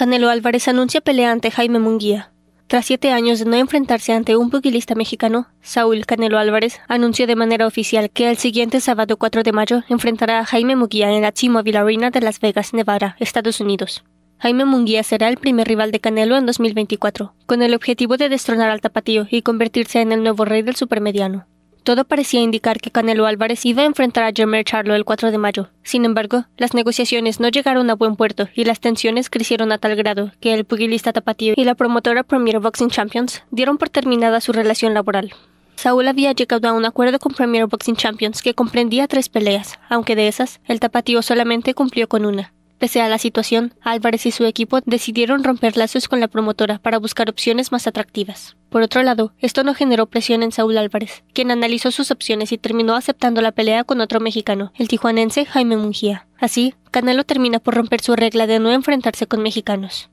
Canelo Álvarez anuncia pelea ante Jaime Munguía. Tras siete años de no enfrentarse ante un pugilista mexicano, Saúl Canelo Álvarez anunció de manera oficial que el siguiente sábado 4 de mayo enfrentará a Jaime Munguía en la t Arena de Las Vegas, Nevada, Estados Unidos. Jaime Munguía será el primer rival de Canelo en 2024, con el objetivo de destronar al tapatío y convertirse en el nuevo rey del supermediano. Todo parecía indicar que Canelo Álvarez iba a enfrentar a Jermer Charlo el 4 de mayo. Sin embargo, las negociaciones no llegaron a buen puerto y las tensiones crecieron a tal grado que el pugilista Tapatío y la promotora Premier Boxing Champions dieron por terminada su relación laboral. Saúl había llegado a un acuerdo con Premier Boxing Champions que comprendía tres peleas, aunque de esas, el tapatío solamente cumplió con una. Pese a la situación, Álvarez y su equipo decidieron romper lazos con la promotora para buscar opciones más atractivas. Por otro lado, esto no generó presión en Saúl Álvarez, quien analizó sus opciones y terminó aceptando la pelea con otro mexicano, el tijuanense Jaime Mungía. Así, Canelo termina por romper su regla de no enfrentarse con mexicanos.